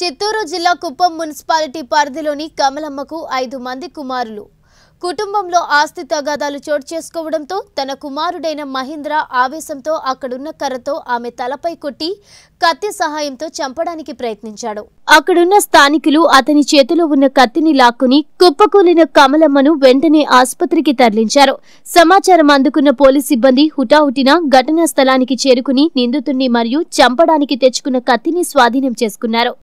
చిత్తూరు జిల్లా కుప్పం మున్సిపాలిటీ పరిధిలోని కమలమ్మకు ఐదు మంది కుమారులు కుటుంబంలో ఆస్తి తగాదాలు చోటు చేసుకోవడంతో తన కుమారుడైన మహేంద్ర ఆవేశంతో అక్కడున్న కర్రతో ఆమె తలపై కొట్టి కత్తి సహాయంతో చంపడానికి ప్రయత్నించాడు అక్కడున్న స్థానికులు అతని చేతిలో ఉన్న కత్తిని లాక్కుని కుప్పకూలిన కమలమ్మను వెంటనే ఆసుపత్రికి తరలించారు సమాచారం అందుకున్న పోలీస్ సిబ్బంది హుటాహుటిన ఘటనా స్థలానికి చేరుకుని నిందితుణ్ణి మరియు చంపడానికి తెచ్చుకున్న కత్తిని స్వాధీనం చేసుకున్నారు